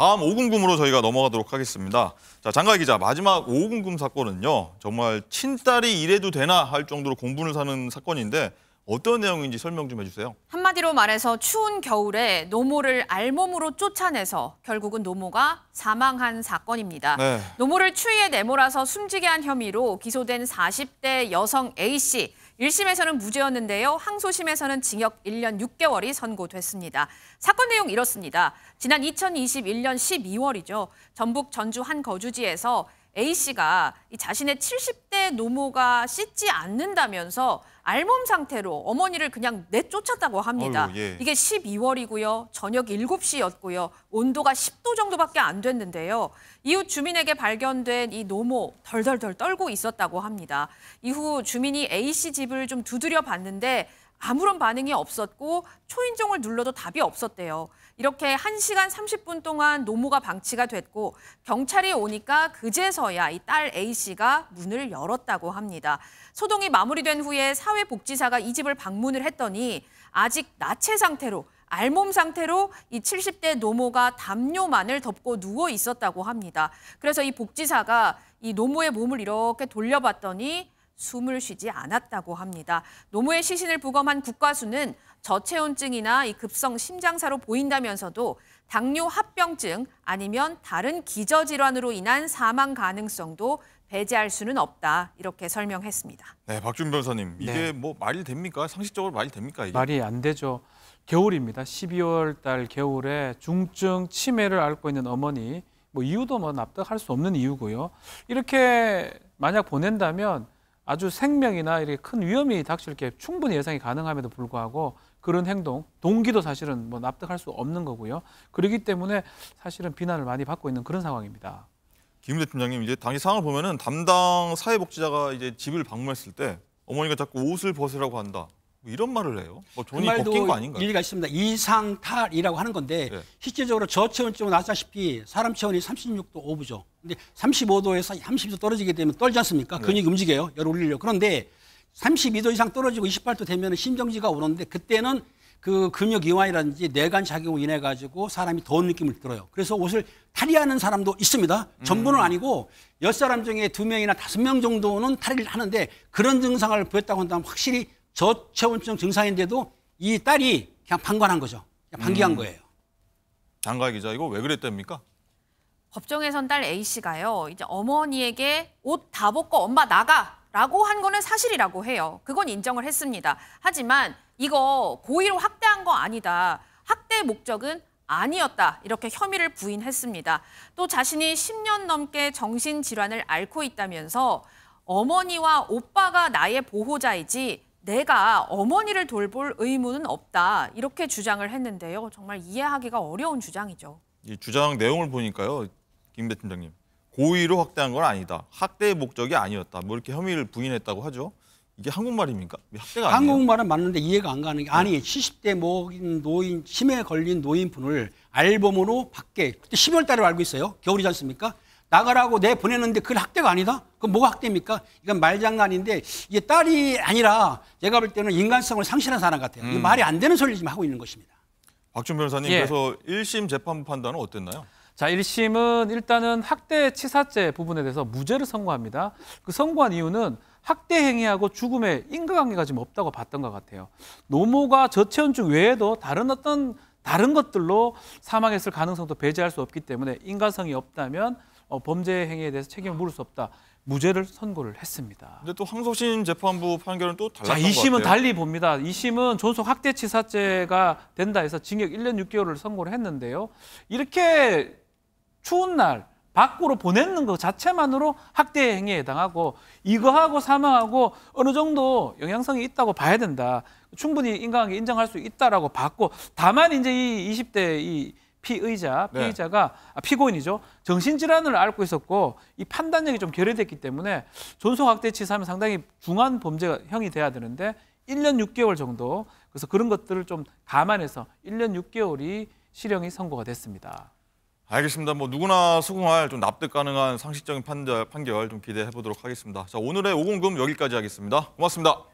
다음 5궁금으로 저희가 넘어가도록 하겠습니다. 자, 장가 기자, 마지막 5궁금 사건은요. 정말 친딸이 이래도 되나 할 정도로 공분을 사는 사건인데 어떤 내용인지 설명 좀 해주세요. 한마디로 말해서 추운 겨울에 노모를 알몸으로 쫓아내서 결국은 노모가 사망한 사건입니다. 네. 노모를 추위에 내몰아서 숨지게 한 혐의로 기소된 40대 여성 A씨. 1심에서는 무죄였는데요. 항소심에서는 징역 1년 6개월이 선고됐습니다. 사건 내용 이렇습니다. 지난 2021년 12월이죠. 전북 전주 한 거주지에서 A씨가 자신의 70대 노모가 씻지 않는다면서 알몸 상태로 어머니를 그냥 내쫓았다고 합니다. 어휴, 예. 이게 12월이고요. 저녁 7시였고요. 온도가 10도 정도밖에 안 됐는데요. 이웃 주민에게 발견된 이 노모 덜덜덜 떨고 있었다고 합니다. 이후 주민이 A씨 집을 좀 두드려 봤는데 아무런 반응이 없었고 초인종을 눌러도 답이 없었대요. 이렇게 1시간 30분 동안 노모가 방치가 됐고 경찰이 오니까 그제서야 이 딸 A씨가 문을 열었다고 합니다. 소동이 마무리된 후에 사회복지사가 이 집을 방문을 했더니 아직 나체 상태로 알몸 상태로 이 70대 노모가 담요만을 덮고 누워 있었다고 합니다. 그래서 이 복지사가 이 노모의 몸을 이렇게 돌려봤더니 숨을 쉬지 않았다고 합니다. 노무현 시신을 부검한 국과수는 저체온증이나 이 급성 심장사로 보인다면서도 당뇨 합병증 아니면 다른 기저질환으로 인한 사망 가능성도 배제할 수는 없다 이렇게 설명했습니다. 네, 박준 변사님 이게 네. 뭐 말이 됩니까? 상식적으로 말이 됩니까? 이게? 말이 안 되죠. 겨울입니다. 12월 달 겨울에 중증 치매를 앓고 있는 어머니 뭐 이유도 뭐 납득할 수 없는 이유고요. 이렇게 만약 보낸다면 아주 생명이나 이렇게 큰 위험이 닥칠 게 충분히 예상이 가능함에도 불구하고 그런 행동, 동기도 사실은 뭐 납득할 수 없는 거고요. 그러기 때문에 사실은 비난을 많이 받고 있는 그런 상황입니다. 김대 통령님 이제 당시 상황을 보면은 담당 사회복지자가 이제 집을 방문했을 때 어머니가 자꾸 옷을 벗으라고 한다. 뭐 이런 말을 해요? 뭐 그 돈이 그 말도 거 아닌가요? 일리가 있습니다. 이상탈이라고 하는 건데 네. 예. 실제적으로 저체온 쪽은 아시다시피 사람 체온이 36도 5부죠. 근데 35도에서 30도 떨어지게 되면 떨지 않습니까? 네. 근육이 네. 움직여요. 열 올리려고. 그런데 32도 이상 떨어지고 28도 되면 심정지가 오는데 그때는 그 근육 이완이라든지 내관 작용으로 인해 가지고 사람이 더운 느낌을 들어요. 그래서 옷을 탈의하는 사람도 있습니다. 음. 전부는 아니고 열 사람 중에 두 명이나 다섯 명 정도는 탈의를 하는데 그런 증상을 보였다고 한다면 확실히 저체온증 증상인데도 이 딸이 그냥 방관한 거죠. 그냥 방기한 음. 거예요. 장가 기자 이거 왜 그랬답니까? 법정에선 딸 A 씨가요. 이제 어머니에게 옷 다 벗고 엄마 나가라고 한 거는 사실이라고 해요. 그건 인정을 했습니다. 하지만 이거 고의로 학대한 거 아니다. 학대 목적은 아니었다. 이렇게 혐의를 부인했습니다. 또 자신이 10년 넘게 정신질환을 앓고 있다면서 어머니와 오빠가 나의 보호자이지 내가 어머니를 돌볼 의무는 없다 이렇게 주장을 했는데요. 정말 이해하기가 어려운 주장이죠. 이 주장 내용을 보니까요. 김배 팀장님. 고의로 확대한 건 아니다. 학대의 목적이 아니었다. 뭐 이렇게 혐의를 부인했다고 하죠. 이게 한국말입니까? 학대가 아니에요. 한국말은 맞는데 이해가 안 가는 게 아니 70대 모인 노인 치에 걸린 노인분을 앨범으로 밖에 그때 12월 달에 알고 있어요. 겨울이지 않습니까? 나가라고 내 보내는데 그걸 학대가 아니다. 그럼 뭐가 학대입니까? 이건 말장난인데 이게 딸이 아니라 제가 볼 때는 인간성을 상실한 사람 같아요. 음. 말이 안 되는 소리를 지금 하고 있는 것입니다. 박준 변호사님 예. 그래서 1심 재판부 판단은 어땠나요? 자, 1심은 일단은 학대 치사죄 부분에 대해서 무죄를 선고합니다. 그 선고한 이유는 학대 행위하고 죽음의 인과관계가 지금 없다고 봤던 것 같아요. 노모가 저체온증 외에도 다른 어떤 다른 것들로 사망했을 가능성도 배제할 수 없기 때문에 인과성이 없다면 어, 범죄 행위에 대해서 책임을 물을 수 없다. 무죄를 선고를 했습니다. 근데 또 항소심 재판부 판결은 또 달랐던 자, 2심은 달리 봅니다. 2심은 존속 학대치사죄가 된다 해서 징역 1년 6개월을 선고를 했는데요. 이렇게 추운 날 밖으로 보내는 것 자체만으로 학대 행위에 해당하고 이거하고 사망하고 어느 정도 영향성이 있다고 봐야 된다. 충분히 인간하게 인정할 수 있다라고 봤고 다만 이제 이 20대 이 피의자, 네. 피의자가 네. 아, 피고인이죠. 정신질환을 앓고 있었고 이 판단력이 좀 결여됐기 때문에 존속학대치사하면 상당히 중한 범죄가 형이 돼야 되는데 1년 6개월 정도 그래서 그런 것들을 좀 감안해서 1년 6개월이 실형이 선고가 됐습니다. 알겠습니다. 뭐 누구나 수긍할 좀 납득 가능한 상식적인 판결, 판결 좀 기대해 보도록 하겠습니다. 자 오늘의 오공금 여기까지 하겠습니다. 고맙습니다.